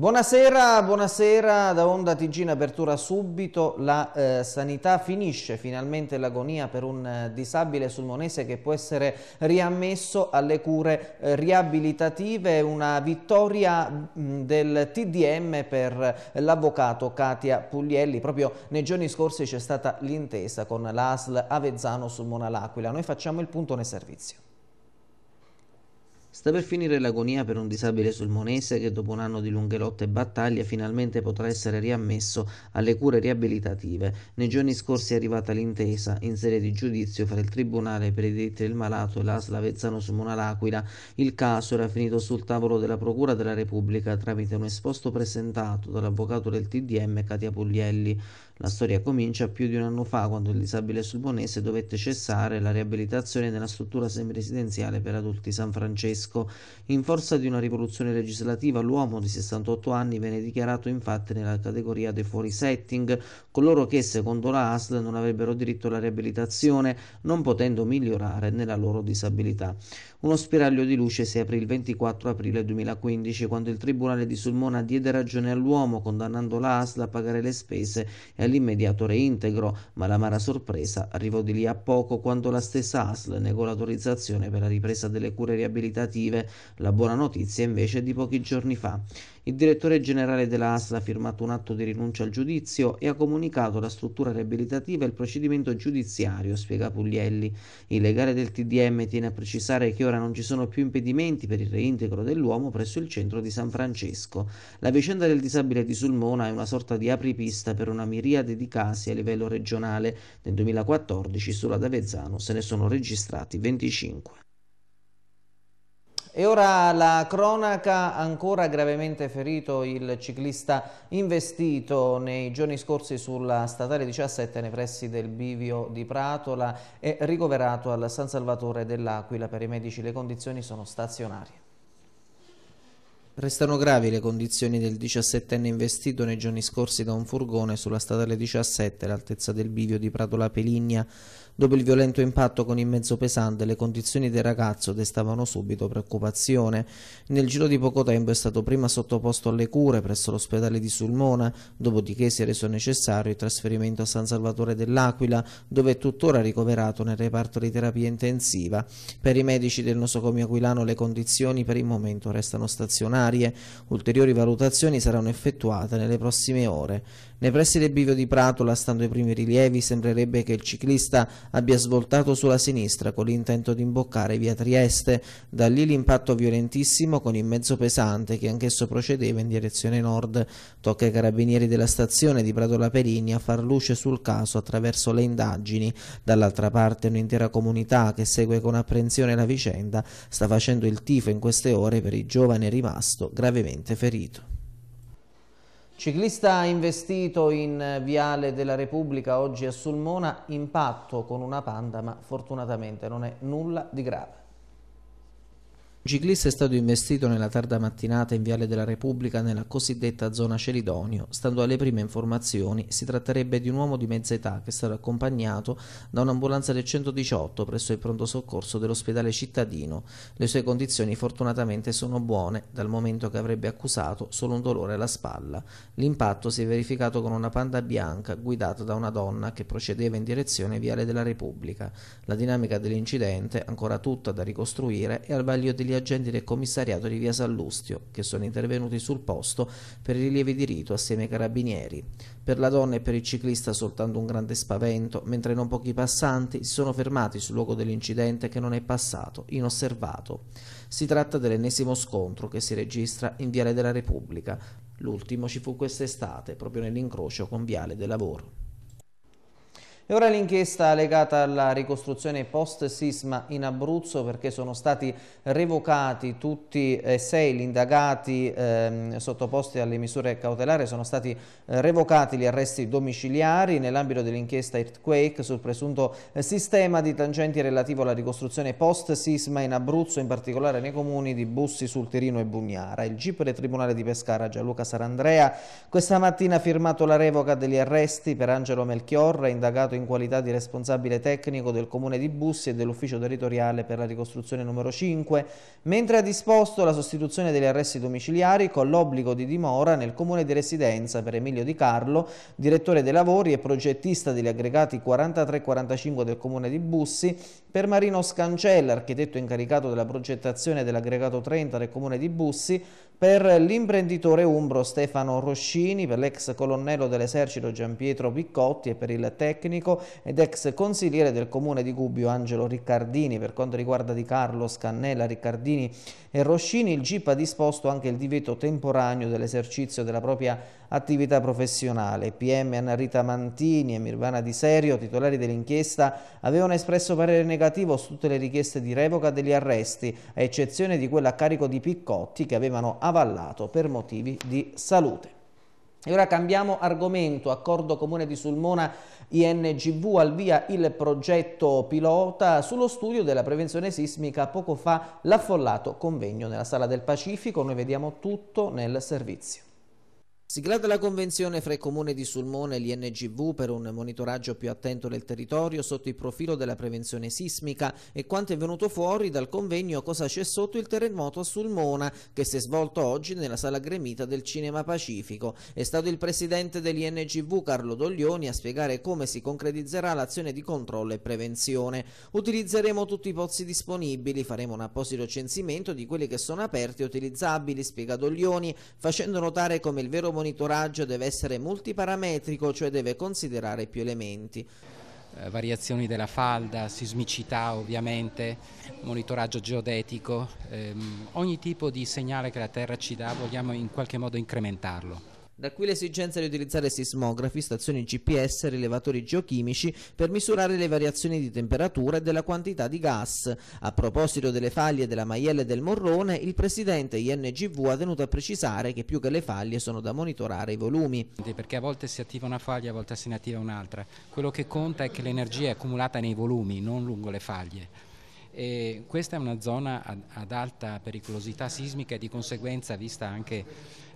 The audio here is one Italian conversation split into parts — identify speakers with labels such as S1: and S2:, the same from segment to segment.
S1: Buonasera, buonasera da Onda TG in apertura subito. La eh, sanità finisce finalmente l'agonia per un eh, disabile sulmonese che può essere riammesso alle cure eh, riabilitative. Una vittoria mh, mm, del TDM per l'avvocato Katia Puglielli. Proprio nei giorni scorsi c'è stata l'intesa con l'ASL Avezzano sul Mona L'Aquila, Noi facciamo il punto nel servizio. Sta per finire l'agonia per un disabile sulmonese che dopo un anno di lunghe lotte e battaglie finalmente potrà essere riammesso alle cure riabilitative. Nei giorni scorsi è arrivata l'intesa in serie di giudizio fra il Tribunale per i diritti del malato e la Slavezzano Sumona L'Aquila. Il caso era finito sul tavolo della Procura della Repubblica tramite un esposto presentato dall'avvocato del TDM Katia Puglielli. La storia comincia più di un anno fa quando il disabile sulbonese dovette cessare la riabilitazione nella struttura semiresidenziale per adulti San Francesco. In forza di una rivoluzione legislativa l'uomo di 68 anni venne dichiarato infatti nella categoria dei fuori setting, coloro che secondo la ASL non avrebbero diritto alla riabilitazione non potendo migliorare nella loro disabilità. Uno spiraglio di luce si aprì il 24 aprile 2015 quando il Tribunale di Sulmona diede ragione all'uomo condannando la a pagare le spese e all'immediato reintegro, ma l'amara sorpresa arrivò di lì a poco quando la stessa ASL negò l'autorizzazione per la ripresa delle cure riabilitative. La buona notizia invece è di pochi giorni fa. Il direttore generale della ASL ha firmato un atto di rinuncia al giudizio e ha comunicato la struttura riabilitativa e il procedimento giudiziario, spiega Puglielli. Il legale del TDM tiene a precisare che ora non ci sono più impedimenti per il reintegro dell'uomo presso il centro di San Francesco. La vicenda del disabile di Sulmona è una sorta di apripista per una miriade di casi a livello regionale. Nel 2014 solo ad Avezzano se ne sono registrati 25. E ora la cronaca, ancora gravemente ferito il ciclista investito nei giorni scorsi sulla statale 17 nei pressi del Bivio di Pratola e ricoverato al San Salvatore dell'Aquila. Per i medici le condizioni sono stazionarie. Restano gravi le condizioni del 17enne investito nei giorni scorsi da un furgone sulla statale 17 all'altezza del bivio di Pratola Peligna. Dopo il violento impatto con il mezzo pesante, le condizioni del ragazzo destavano subito preoccupazione. Nel giro di poco tempo è stato prima sottoposto alle cure presso l'ospedale di Sulmona, dopodiché si è reso necessario il trasferimento a San Salvatore dell'Aquila, dove è tuttora ricoverato nel reparto di terapia intensiva. Per i medici del nosocomio aquilano le condizioni per il momento restano stazionarie. Ulteriori valutazioni saranno effettuate nelle prossime ore. Nei pressi del bivio di Pratola, stando ai primi rilievi, sembrerebbe che il ciclista abbia svoltato sulla sinistra con l'intento di imboccare via Trieste. Da lì l'impatto violentissimo con il mezzo pesante che anch'esso procedeva in direzione nord. Tocca ai carabinieri della stazione di Pratola Perini a far luce sul caso attraverso le indagini. Dall'altra parte un'intera comunità che segue con apprensione la vicenda sta facendo il tifo in queste ore per il giovane rimasto gravemente ferito. Ciclista investito in Viale della Repubblica oggi a Sulmona, impatto con una panda, ma fortunatamente non è nulla di grave. Giglis è stato investito nella tarda mattinata in Viale della Repubblica nella cosiddetta zona Celidonio. Stando alle prime informazioni, si tratterebbe di un uomo di mezza età che è stato accompagnato da un'ambulanza del 118 presso il pronto soccorso dell'ospedale cittadino. Le sue condizioni fortunatamente sono buone, dal momento che avrebbe accusato solo un dolore alla spalla. L'impatto si è verificato con una panda bianca guidata da una donna che procedeva in direzione Viale della Repubblica. La dinamica dell'incidente, ancora tutta da ricostruire, è al vaglio degli gli agenti del commissariato di via Sallustio, che sono intervenuti sul posto per i rilievi di rito assieme ai carabinieri. Per la donna e per il ciclista soltanto un grande spavento, mentre non pochi passanti si sono fermati sul luogo dell'incidente che non è passato, inosservato. Si tratta dell'ennesimo scontro che si registra in Viale della Repubblica. L'ultimo ci fu quest'estate, proprio nell'incrocio con Viale del Lavoro. E ora l'inchiesta legata alla ricostruzione post-sisma in Abruzzo perché sono stati revocati tutti e sei gli indagati eh, sottoposti alle misure cautelari, sono stati eh, revocati gli arresti domiciliari nell'ambito dell'inchiesta Earthquake sul presunto eh, sistema di tangenti relativo alla ricostruzione post-sisma in Abruzzo, in particolare nei comuni di Bussi, Sultirino e Bugnara. Il GIP del Tribunale di Pescara Gianluca Sarandrea questa mattina ha firmato la revoca degli arresti per Angelo Melchiorra, indagato in in qualità di responsabile tecnico del Comune di Bussi e dell'Ufficio Territoriale per la ricostruzione numero 5, mentre ha disposto la sostituzione degli arresti domiciliari con l'obbligo di dimora nel Comune di residenza per Emilio Di Carlo, direttore dei lavori e progettista degli aggregati 43-45 e del Comune di Bussi, per Marino Scancella, architetto incaricato della progettazione dell'aggregato 30 del Comune di Bussi, per l'imprenditore umbro Stefano Roscini, per l'ex colonnello dell'esercito Gian Pietro Piccotti e per il tecnico ed ex consigliere del comune di Gubbio Angelo Riccardini. Per quanto riguarda Di Carlo, Scannella, Riccardini e Roscini, il GIP ha disposto anche il divieto temporaneo dell'esercizio della propria attività professionale. PM Anna Rita Mantini e Mirvana Di Serio, titolari dell'inchiesta, avevano espresso parere negativo su tutte le richieste di revoca degli arresti, a eccezione di quella a carico di Piccotti che avevano avallato per motivi di salute. E ora cambiamo argomento, accordo comune di Sulmona INGV al via il progetto pilota sullo studio della prevenzione sismica poco fa l'affollato convegno nella sala del Pacifico, noi vediamo tutto nel servizio. Siglata la convenzione fra il Comune di Sulmone e l'INGV per un monitoraggio più attento del territorio sotto il profilo della prevenzione sismica e quanto è venuto fuori dal convegno Cosa c'è sotto il terremoto a Sulmona che si è svolto oggi nella sala gremita del Cinema Pacifico. È stato il presidente dell'INGV Carlo Doglioni a spiegare come si concretizzerà l'azione di controllo e prevenzione. Utilizzeremo tutti i pozzi disponibili, faremo un apposito censimento di quelli che sono aperti e utilizzabili, spiega Doglioni, facendo notare come il vero monitoraggio monitoraggio deve essere multiparametrico, cioè deve considerare più elementi.
S2: Eh, variazioni della falda, sismicità ovviamente, monitoraggio geodetico, ehm, ogni tipo di segnale che la Terra ci dà vogliamo in qualche modo incrementarlo.
S1: Da qui l'esigenza di utilizzare sismografi, stazioni GPS, rilevatori geochimici per misurare le variazioni di temperatura e della quantità di gas. A proposito delle faglie della Maiella e del Morrone, il presidente INGV ha tenuto a precisare che più che le faglie sono da monitorare i volumi.
S2: Perché a volte si attiva una faglia, a volte se ne attiva un'altra. Quello che conta è che l'energia è accumulata nei volumi, non lungo le faglie. E questa è una zona ad, ad alta pericolosità sismica e di conseguenza, vista anche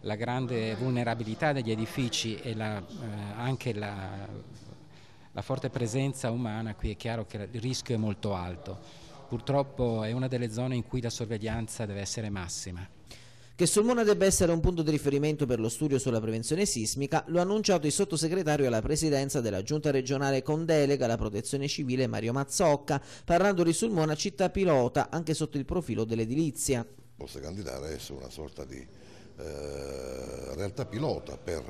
S2: la grande vulnerabilità degli edifici e la, eh, anche la, la forte presenza umana, qui è chiaro che il rischio è molto alto. Purtroppo è una delle zone in cui la sorveglianza deve
S1: essere massima. Che Sulmona debba essere un punto di riferimento per lo studio sulla prevenzione sismica lo ha annunciato il sottosegretario alla presidenza della giunta regionale con delega alla protezione civile Mario Mazzocca, parlando di Sulmona città pilota anche sotto il profilo dell'edilizia.
S2: Posso candidare adesso una sorta di eh, realtà pilota per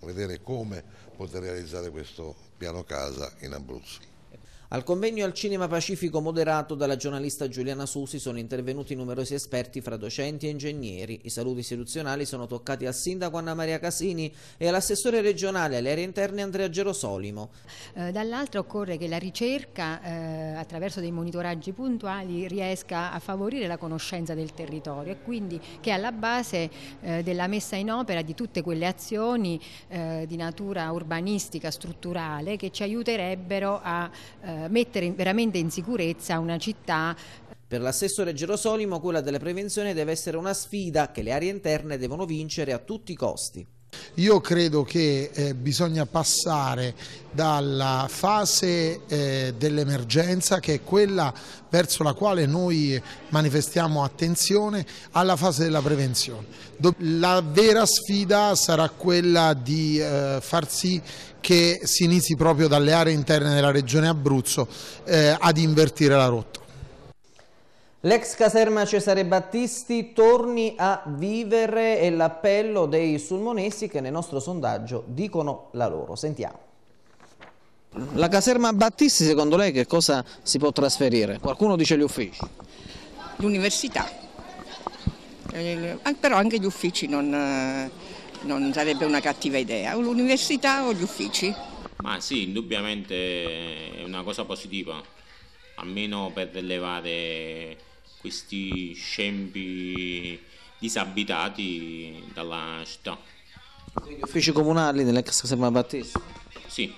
S2: vedere come poter realizzare questo piano casa in Abruzzo.
S1: Al convegno al Cinema Pacifico moderato dalla giornalista Giuliana Susi sono intervenuti numerosi esperti fra docenti e ingegneri. I saluti istituzionali sono toccati al sindaco Anna Maria Casini e all'assessore regionale alle aree interne Andrea Gerosolimo.
S2: Eh, Dall'altra occorre che la ricerca
S1: eh, attraverso dei monitoraggi puntuali riesca a favorire la conoscenza del territorio e quindi che è alla base eh, della messa in opera di tutte quelle azioni
S2: eh, di natura urbanistica, strutturale che ci aiuterebbero a eh, mettere veramente in sicurezza una città
S1: per l'assessore Gerosolimo quella della prevenzione deve essere una sfida che le aree interne devono vincere a tutti i costi.
S2: Io credo che eh, bisogna passare dalla fase eh, dell'emergenza, che è quella verso la quale noi manifestiamo attenzione, alla fase della prevenzione. la vera sfida sarà quella di eh, far sì che si inizi proprio dalle aree interne della regione Abruzzo
S1: eh, ad invertire la rotta. L'ex caserma Cesare Battisti torni a vivere e l'appello dei sulmonesi che nel nostro sondaggio dicono la loro. Sentiamo. La caserma Battisti secondo lei che cosa si può trasferire? Qualcuno dice gli uffici. L'università, eh, eh, però anche gli uffici non eh, non sarebbe una cattiva idea, o l'università o gli uffici.
S2: Ma sì, indubbiamente è una cosa positiva, almeno per rilevare questi scempi disabitati dalla città.
S1: Gli uffici comunali dell'ex San Battista?
S2: Sì,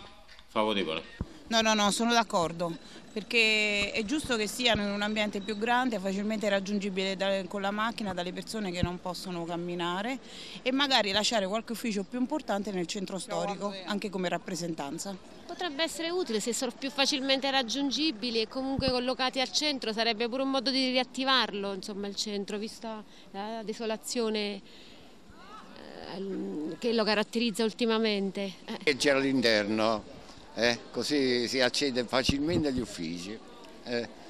S2: favorevole. No, no, no,
S1: sono d'accordo perché è giusto che siano in un ambiente più grande, facilmente raggiungibile da, con la macchina dalle persone che non possono camminare e magari lasciare qualche ufficio più importante nel centro storico, anche come rappresentanza. Potrebbe essere utile se sono più facilmente raggiungibili e comunque collocati al centro, sarebbe pure un modo di riattivarlo insomma, il centro, vista la desolazione eh, che lo caratterizza
S2: ultimamente. E c'era all'interno eh, così si accede facilmente agli uffici. Eh.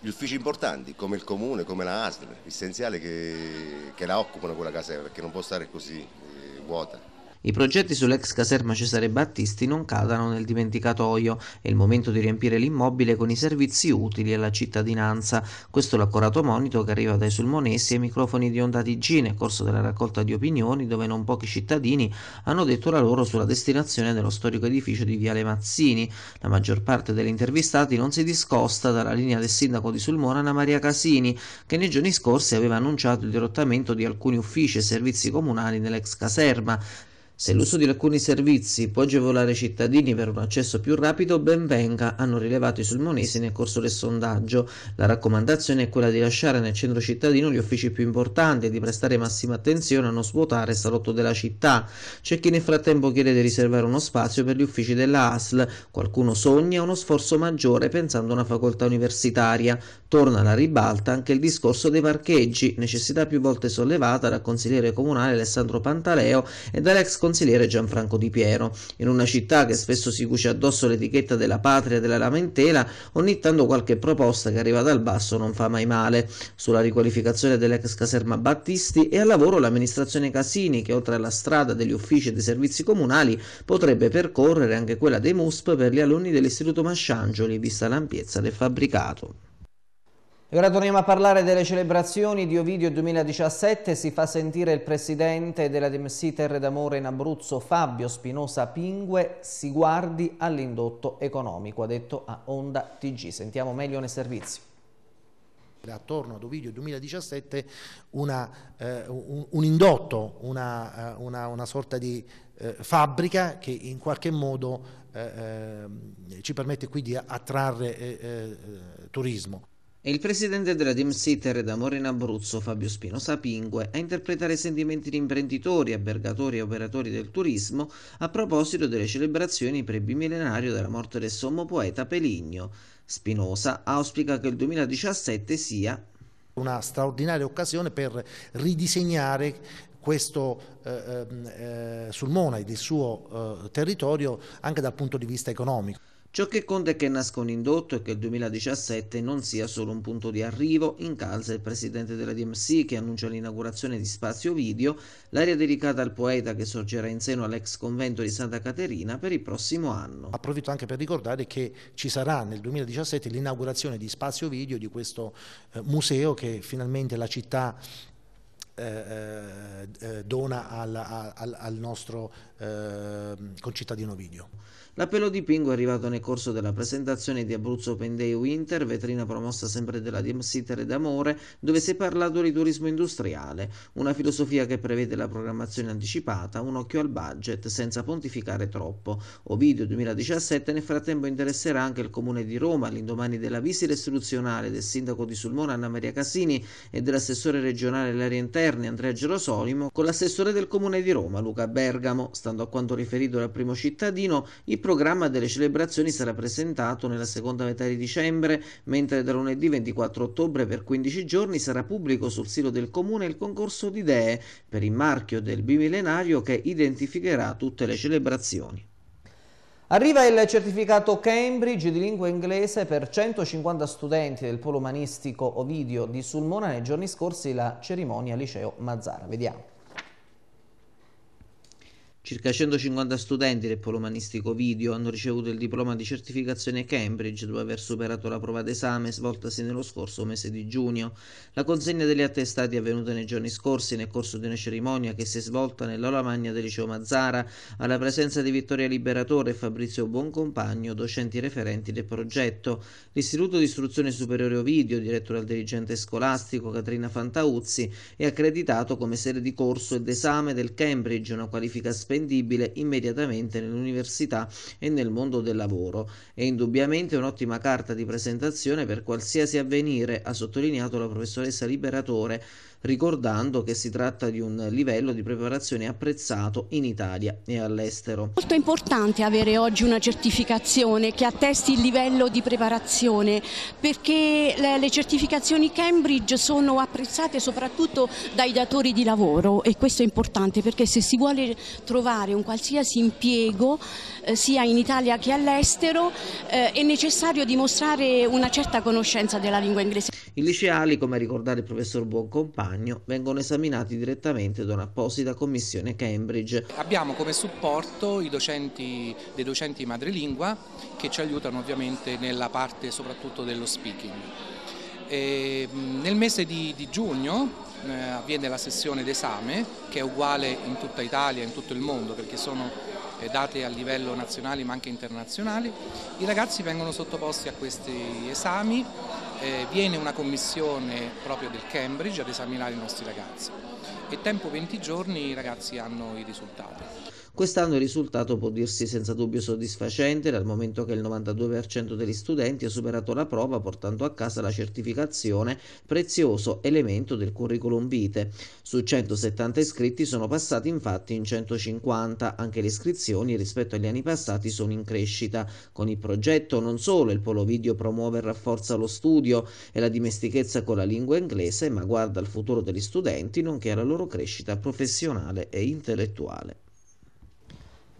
S2: Gli uffici importanti come il comune, come la ASL, l'essenziale che, che la occupano quella casa perché non può stare così eh, vuota.
S1: I progetti sull'ex caserma Cesare Battisti non cadano nel dimenticatoio, è il momento di riempire l'immobile con i servizi utili alla cittadinanza. Questo è l'accorato monito che arriva dai sulmonesi ai microfoni di Onda TG nel corso della raccolta di opinioni dove non pochi cittadini hanno detto la loro sulla destinazione dello storico edificio di Viale Mazzini. La maggior parte degli intervistati non si discosta dalla linea del sindaco di Sulmona Anna Maria Casini, che nei giorni scorsi aveva annunciato il dirottamento di alcuni uffici e servizi comunali nell'ex caserma. Se l'uso di alcuni servizi può agevolare i cittadini per un accesso più rapido, ben venga, hanno rilevato i sulmonesi nel corso del sondaggio. La raccomandazione è quella di lasciare nel centro cittadino gli uffici più importanti e di prestare massima attenzione a non svuotare il salotto della città. C'è chi nel frattempo chiede di riservare uno spazio per gli uffici della ASL, qualcuno sogna uno sforzo maggiore pensando a una facoltà universitaria. Torna alla ribalta anche il discorso dei parcheggi, necessità più volte sollevata dal consigliere comunale Alessandro Pantaleo e dall'ex consigliere Gianfranco Di Piero. In una città che spesso si cuce addosso l'etichetta della patria della lamentela, ogni tanto qualche proposta che arriva dal basso non fa mai male. Sulla riqualificazione dell'ex caserma Battisti è al lavoro l'amministrazione Casini che oltre alla strada degli uffici e dei servizi comunali potrebbe percorrere anche quella dei MUSP per gli alunni dell'Istituto Masciangioli, vista l'ampiezza del fabbricato. E ora torniamo a parlare delle celebrazioni di Ovidio 2017. Si fa sentire il presidente della DMC Terre d'Amore in Abruzzo, Fabio Spinosa Pingue, si guardi all'indotto economico, ha detto a Onda TG. Sentiamo meglio nei servizi
S2: attorno ad Ovidio 2017 una, eh, un, un, indotto, una, eh, una, una sorta di eh, fabbrica che in qualche modo eh, ehm, ci permette qui di attrarre eh, eh, turismo
S1: il presidente della Team Sitter d'Amore in Abruzzo, Fabio Spinosa Pingue, a interpretare i sentimenti di imprenditori, albergatori e operatori del turismo a proposito delle celebrazioni per il bimillenario della morte del sommo poeta Peligno. Spinosa auspica che il 2017 sia
S2: una straordinaria occasione per ridisegnare questo eh, ehm, eh, sul Monad, il suo eh, territorio, anche dal punto di vista economico.
S1: Ciò che conta è che nasca un indotto e che il 2017 non sia solo un punto di arrivo, in calza il presidente della DMC che annuncia l'inaugurazione di Spazio Video, l'area dedicata al poeta che sorgerà in seno all'ex convento di Santa Caterina per il prossimo anno.
S2: Approfitto anche per ricordare che ci sarà nel 2017 l'inaugurazione di Spazio Video di questo eh, museo che finalmente la città eh, eh, dona al, al, al nostro concittadino Video.
S1: L'appello di Pingo è arrivato nel corso della presentazione di Abruzzo Open Day Winter, vetrina promossa sempre della Sitere d'Amore, dove si è parlato di turismo industriale, una filosofia che prevede la programmazione anticipata, un occhio al budget, senza pontificare troppo. Ovidio 2017 nel frattempo interesserà anche il Comune di Roma, all'indomani della visita istituzionale del sindaco di Sulmona Anna Maria Casini e dell'assessore regionale alle interna Andrea Gerosolimo, con l'assessore del Comune di Roma Luca Bergamo. Stando a quanto riferito dal primo cittadino, i programma delle celebrazioni sarà presentato nella seconda metà di dicembre, mentre da lunedì 24 ottobre per 15 giorni sarà pubblico sul sito del comune il concorso di idee per il marchio del bimillenario che identificherà tutte le celebrazioni. Arriva il certificato Cambridge di lingua inglese per 150 studenti del polo umanistico Ovidio di Sulmona nei giorni scorsi la cerimonia Liceo Mazzara. Vediamo. Circa 150 studenti del polo umanistico video hanno ricevuto il diploma di certificazione Cambridge dopo aver superato la prova d'esame svoltasi nello scorso mese di giugno. La consegna degli attestati è avvenuta nei giorni scorsi nel corso di una cerimonia che si è svolta nell'aula magna del liceo Mazzara alla presenza di Vittoria Liberatore e Fabrizio Buoncompagno, docenti referenti del progetto. L'Istituto di Istruzione Superiore Ovidio, diretto dal dirigente scolastico Caterina Fantauzzi, è accreditato come sede di corso ed esame del Cambridge, una qualifica speciale rendibile immediatamente nell'università e nel mondo del lavoro. È indubbiamente un'ottima carta di presentazione per qualsiasi avvenire, ha sottolineato la professoressa Liberatore, ricordando che si tratta di un livello di preparazione apprezzato in Italia e all'estero. Molto importante avere oggi una certificazione che attesti il livello di preparazione perché le certificazioni Cambridge sono apprezzate soprattutto dai datori di lavoro e questo è importante perché se si vuole trovare trovare un qualsiasi impiego eh, sia in Italia che all'estero eh, è necessario dimostrare una certa conoscenza della lingua inglese. I liceali, come ricordava il professor Buoncompagno, vengono esaminati direttamente da un'apposita commissione Cambridge.
S2: Abbiamo come supporto i docenti, dei docenti madrelingua che ci aiutano ovviamente nella parte soprattutto dello speaking. E nel mese di, di giugno eh, avviene la sessione d'esame che è uguale in tutta Italia, in tutto il mondo perché sono eh, date a livello nazionale ma anche internazionale. I ragazzi vengono sottoposti a questi esami, eh, viene una commissione proprio del Cambridge ad esaminare i nostri ragazzi e tempo 20 giorni i ragazzi hanno i risultati.
S1: Quest'anno il risultato può dirsi senza dubbio soddisfacente dal momento che il 92% degli studenti ha superato la prova portando a casa la certificazione, prezioso elemento del curriculum vitae. Su 170 iscritti sono passati infatti in 150, anche le iscrizioni rispetto agli anni passati sono in crescita. Con il progetto non solo il polo video promuove e rafforza lo studio e la dimestichezza con la lingua inglese, ma guarda al futuro degli studenti nonché alla loro crescita professionale e intellettuale.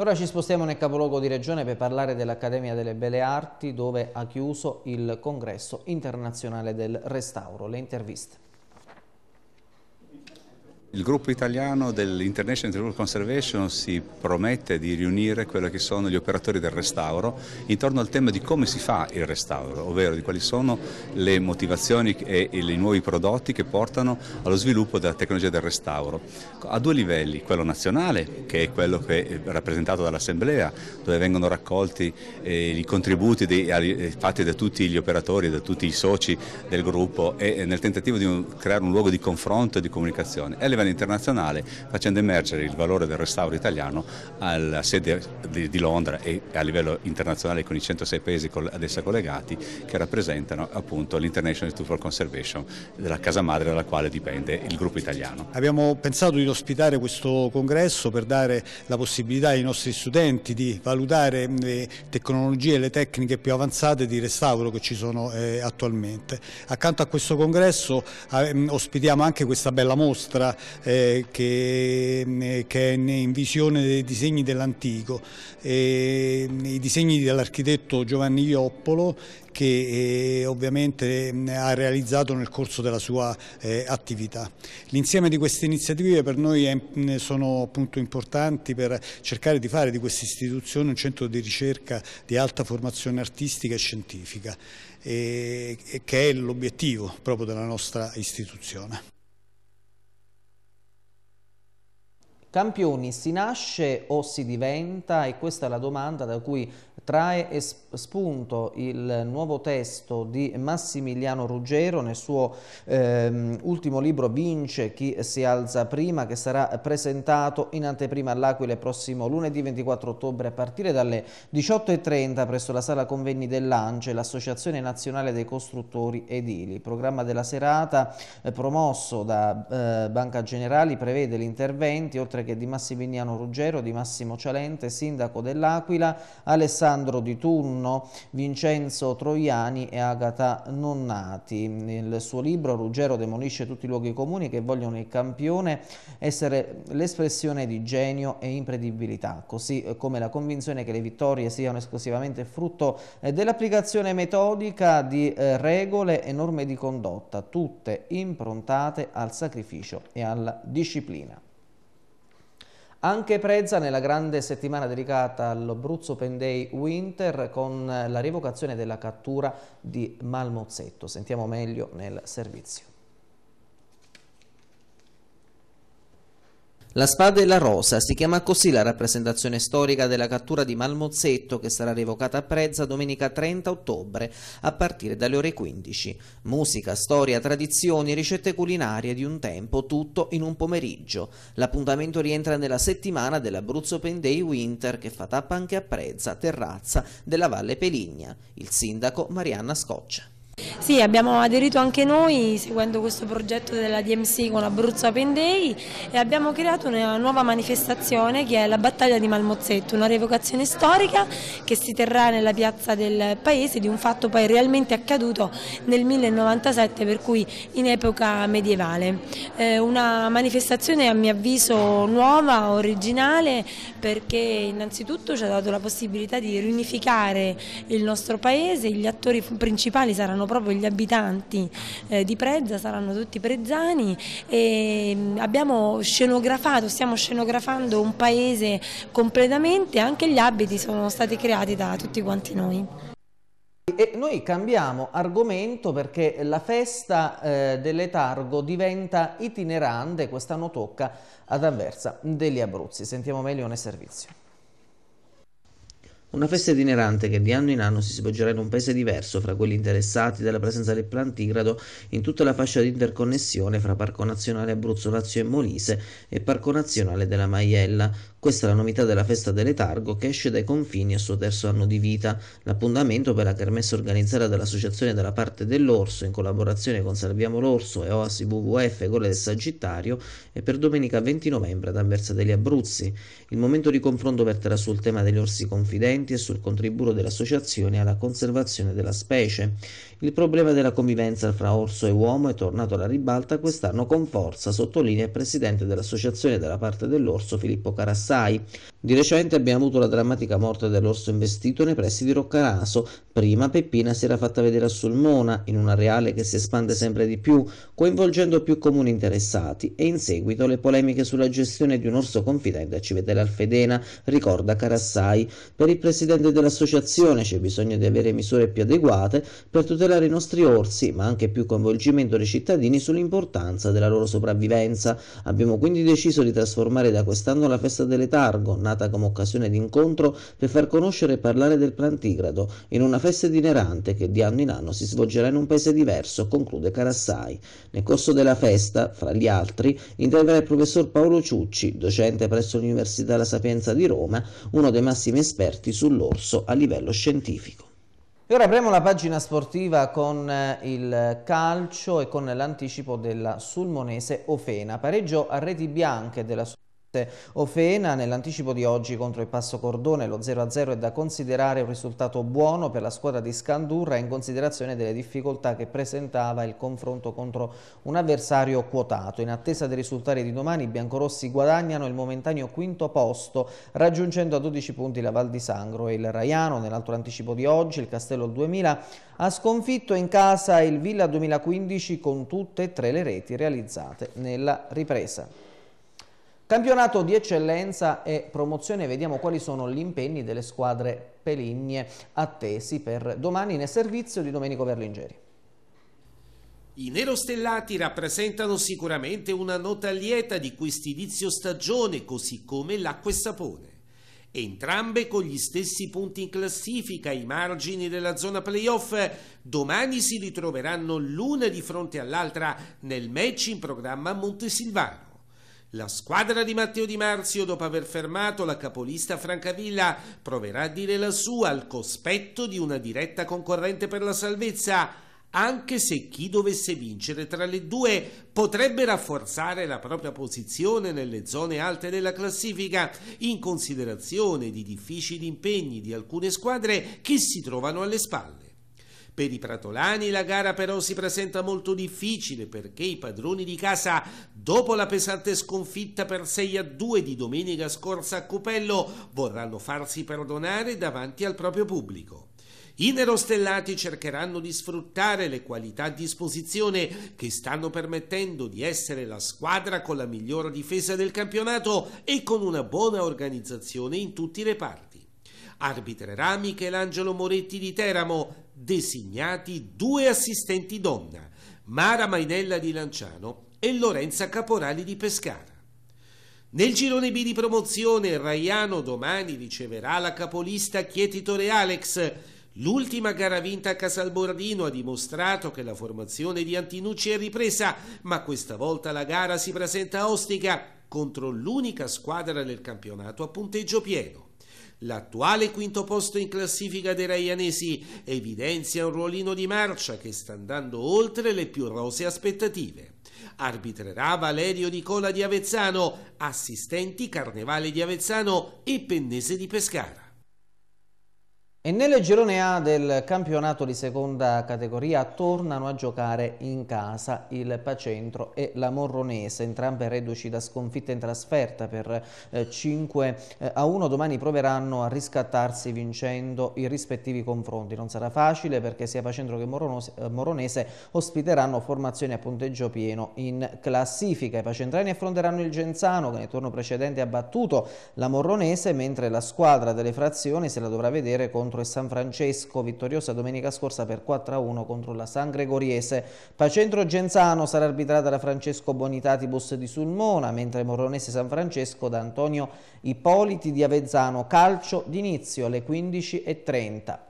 S1: Ora ci spostiamo nel capoluogo di regione per parlare dell'Accademia delle Belle Arti dove ha chiuso il congresso internazionale del restauro. Le interviste.
S2: Il gruppo italiano dell'International Interval Conservation si promette di riunire quelli che sono gli operatori del restauro intorno al tema di come si fa il restauro, ovvero di quali sono le motivazioni e, i nuovi prodotti che portano allo sviluppo della tecnologia del restauro. A due livelli, quello nazionale, che è quello che è rappresentato dall'Assemblea, dove vengono raccolti eh, i contributi eh, fatti da tutti gli operatori, da tutti i soci del gruppo e nel tentativo di creare un luogo di confronto e di comunicazione. E dimensione internazionale facendo emergere il valore del restauro italiano alla sede di Londra e a livello internazionale con i 106 paesi ad essa collegati che rappresentano appunto l'International Institute for Conservation della casa madre dalla quale dipende il gruppo italiano. Abbiamo pensato di ospitare questo congresso per dare la possibilità ai nostri studenti di valutare le tecnologie e le tecniche più avanzate di restauro che ci sono eh, attualmente. Accanto a questo congresso eh, ospitiamo anche questa bella mostra eh, che, mm, eh, che, è in visione dei disegni dell'antico, eh, i disegni dell'architetto Giovanni Ioppolo che eh, ovviamente mm, ha realizzato nel corso della sua eh, attività. L'insieme di queste iniziative per noi è, sono appunto importanti per cercare di fare di questa istituzione un centro di ricerca di alta formazione artistica e scientifica che è l'obiettivo proprio della nostra istituzione.
S1: Campioni si nasce o si diventa? E questa è la domanda da cui trae spunto il nuovo testo di Massimiliano Ruggero nel suo ehm, ultimo libro Vince chi si alza prima che sarà presentato in anteprima all'Aquila il prossimo lunedì 24 ottobre a partire dalle 18.30 presso la sala convegni dell'ANCE, l'Associazione Nazionale dei Costruttori Edili. Il programma della serata eh, promosso da eh, Banca Generali prevede gli interventi oltre che cariche di Massimiliano Ruggero, di Massimo Cialente, sindaco dell'Aquila, Alessandro Di Turno, Vincenzo Troiani e Agata Nonnati. Nel suo libro Ruggero demolisce tutti i luoghi comuni che vogliono il campione essere l'espressione di genio e impredibilità, così eh, come la convinzione che le vittorie siano esclusivamente frutto eh, dell'applicazione metodica di eh, regole e norme di condotta, tutte improntate al sacrificio e alla disciplina. Anche Prezza nella grande settimana dedicata all'Abruzzo Penday Winter con la rivocazione della cattura di Malmozzetto. Sentiamo meglio nel servizio. La spada e la rosa si chiama così la rappresentazione storica della cattura di Malmozzetto che sarà revocata a Prezza domenica 30 ottobre a partire dalle ore 15. Musica, storia, tradizioni, ricette culinarie di un tempo, tutto in un pomeriggio. L'appuntamento rientra nella settimana dell'Abruzzo Open Day Winter che fa tappa anche a Prezza, terrazza della Valle Peligna. Il sindaco Marianna Scoccia. Sì, abbiamo aderito anche noi seguendo questo progetto della DMC con Abruzzo Open Day e abbiamo creato una nuova manifestazione che è la battaglia di Malmozzetto, una revocazione storica che si terrà nella piazza del paese di un fatto poi realmente accaduto nel 1097 per cui in epoca medievale. Eh, una manifestazione a mio avviso nuova, originale perché innanzitutto ci ha dato la possibilità di riunificare il nostro paese, gli attori principali saranno proprio gli abitanti eh, di Prezza, saranno tutti prezzani e mm, abbiamo scenografato, stiamo scenografando un paese completamente, anche gli abiti sono stati creati da tutti quanti noi. E noi cambiamo argomento perché la festa eh, del letargo diventa itinerante, quest'anno tocca ad Anversa degli Abruzzi. Sentiamo meglio nel servizio. Una festa itinerante che di anno in anno si svolgerà in un paese diverso fra quelli interessati dalla presenza del plantigrado in tutta la fascia di interconnessione fra Parco Nazionale Abruzzo Lazio e Molise e Parco Nazionale della Maiella, questa è la novità della festa del letargo che esce dai confini al suo terzo anno di vita, l'appuntamento per la kermesse organizzata dall'Associazione della Parte dell'Orso in collaborazione con Salviamo l'Orso e Oasi WWF Gole del Sagittario è per domenica 20 novembre ad Anversa degli Abruzzi. Il momento di confronto verterà sul tema degli orsi confidenti e sul contributo dell'associazione alla conservazione della specie. Il problema della convivenza fra orso e uomo è tornato alla ribalta quest'anno con forza, sottolinea il presidente dell'associazione della parte dell'orso Filippo Carassai. Di recente abbiamo avuto la drammatica morte dell'orso investito nei pressi di Roccaraso. Prima Peppina si era fatta vedere a Sulmona, in un areale che si espande sempre di più, coinvolgendo più comuni interessati, e in seguito le polemiche sulla gestione di un orso confidente a Civetella Alfedena, ricorda Carassai. Per il presidente dell'associazione c'è bisogno di avere misure più adeguate per tutelare tutelare i nostri orsi, ma anche più coinvolgimento dei cittadini sull'importanza della loro sopravvivenza. Abbiamo quindi deciso di trasformare da quest'anno la festa dell'Etargo, nata come occasione di incontro per far conoscere e parlare del Plantigrado, in una festa itinerante che di anno in anno si svolgerà in un paese diverso, conclude Carassai. Nel corso della festa, fra gli altri, interverrà il professor Paolo Ciucci, docente presso l'Università La Sapienza di Roma, uno dei massimi esperti sull'orso a livello scientifico. E ora apriamo la pagina sportiva con eh, il calcio e con l'anticipo della Sulmonese Ofena. Pareggio a reti bianche della Sulmonese Ofena nell'anticipo di oggi contro il Passo Cordone lo 0-0 è da considerare un risultato buono per la squadra di Scandurra in considerazione delle difficoltà che presentava il confronto contro un avversario quotato. In attesa dei risultati di domani i biancorossi guadagnano il momentaneo quinto posto raggiungendo a 12 punti la Val di Sangro e il Raiano nell'altro anticipo di oggi il Castello 2000 ha sconfitto in casa il Villa 2015 con tutte e tre le reti realizzate nella ripresa. Campionato di eccellenza e promozione, vediamo quali sono gli impegni delle squadre peligne attesi per domani nel servizio di Domenico
S2: Berlingeri. I nerostellati rappresentano sicuramente una nota lieta di quest'inizio stagione, così come l'acqua e sapone. Entrambe con gli stessi punti in classifica ai margini della zona playoff, domani si ritroveranno l'una di fronte all'altra nel match in programma a Montesilvano. La squadra di Matteo Di Marzio, dopo aver fermato la capolista Francavilla, proverà a dire la sua al cospetto di una diretta concorrente per la salvezza anche se chi dovesse vincere tra le due potrebbe rafforzare la propria posizione nelle zone alte della classifica, in considerazione di difficili impegni di alcune squadre che si trovano alle spalle. Per i pratolani la gara però si presenta molto difficile perché i padroni di casa, dopo la pesante sconfitta per 6 a 2 di domenica scorsa a Cupello, vorranno farsi perdonare davanti al proprio pubblico. I nerostellati cercheranno di sfruttare le qualità a disposizione che stanno permettendo di essere la squadra con la miglior difesa del campionato e con una buona organizzazione in tutti i reparti. Arbitrerà Michelangelo Moretti di Teramo, designati due assistenti donna, Mara Mainella di Lanciano e Lorenza Caporali di Pescara. Nel girone B di promozione Raiano domani riceverà la capolista Chietitore Alex. L'ultima gara vinta a Casalbordino ha dimostrato che la formazione di Antinucci è ripresa, ma questa volta la gara si presenta ostica contro l'unica squadra del campionato a punteggio pieno. L'attuale quinto posto in classifica dei raianesi evidenzia un ruolino di marcia che sta andando oltre le più rose aspettative. Arbitrerà Valerio Nicola di Avezzano, assistenti Carnevale di Avezzano e Pennese di Pescara.
S1: E nel girone A del campionato di seconda categoria tornano a giocare in casa il Pacentro e la Morronese, entrambe reduci da sconfitta in trasferta per 5 eh, eh, a 1. Domani proveranno a riscattarsi vincendo i rispettivi confronti. Non sarà facile perché sia Pacentro che eh, Morronese ospiteranno formazioni a punteggio pieno in classifica. I pacentrani affronteranno il Genzano che nel turno precedente ha battuto la Morronese, mentre la squadra delle frazioni se la dovrà vedere contro contro il San Francesco, vittoriosa domenica scorsa per 4-1 contro la San Gregoriese. Pacentro Genzano sarà arbitrata da Francesco Bonitatibus di Sulmona, mentre Morronese San Francesco da Antonio Ippoliti di Avezzano. Calcio d'inizio alle 15.30.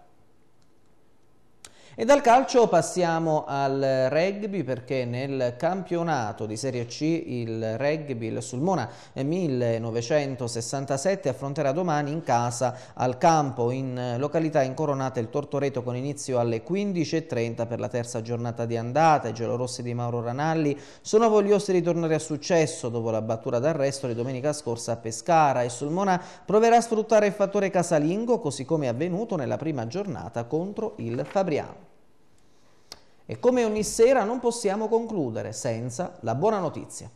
S1: E dal calcio passiamo al rugby perché nel campionato di Serie C il rugby il Sulmona 1967 eh, affronterà domani in casa al campo in località incoronata il Tortoreto con inizio alle 15.30 per la terza giornata di andata. I gelorossi di Mauro Ranalli sono vogliosi di tornare a successo dopo la battuta d'arresto di domenica scorsa a Pescara e Sulmona proverà a sfruttare il fattore casalingo così come è avvenuto nella prima giornata contro il Fabriano. E come ogni sera non possiamo concludere senza la buona notizia.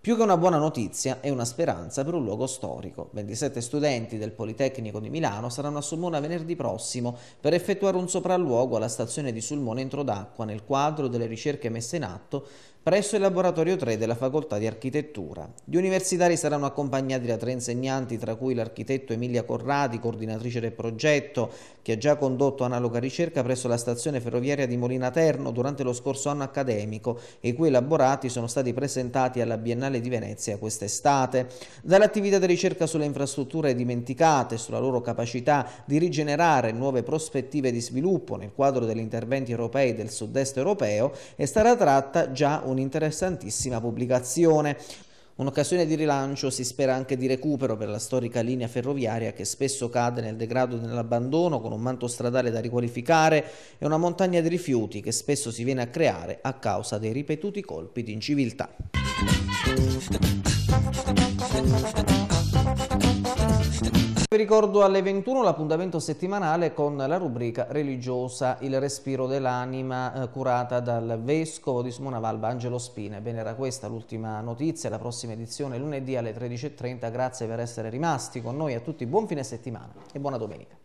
S1: Più che una buona notizia è una speranza per un luogo storico. 27 studenti del Politecnico di Milano saranno a Sulmona venerdì prossimo per effettuare un sopralluogo alla stazione di Sulmona Introdacqua nel quadro delle ricerche messe in atto presso il laboratorio 3 della Facoltà di Architettura. Gli universitari saranno accompagnati da tre insegnanti, tra cui l'architetto Emilia Corradi, coordinatrice del progetto, che ha già condotto analoga ricerca presso la stazione ferroviaria di Molina Terno durante lo scorso anno accademico e i cui elaborati sono stati presentati alla Biennale di Venezia quest'estate. Dall'attività di ricerca sulle infrastrutture dimenticate, sulla loro capacità di rigenerare nuove prospettive di sviluppo nel quadro degli interventi europei del sud-est europeo, è stata tratta già una un'interessantissima pubblicazione. Un'occasione di rilancio si spera anche di recupero per la storica linea ferroviaria che spesso cade nel degrado e nell'abbandono con un manto stradale da riqualificare e una montagna di rifiuti che spesso si viene a creare a causa dei ripetuti colpi di inciviltà. Vi ricordo alle 21 l'appuntamento settimanale con la rubrica religiosa Il respiro dell'anima eh, curata dal Vescovo di Simona Valba Angelo Spina. Bene, era questa l'ultima notizia, la prossima edizione lunedì alle 13.30. Grazie per essere rimasti con noi a tutti, buon fine settimana e buona domenica.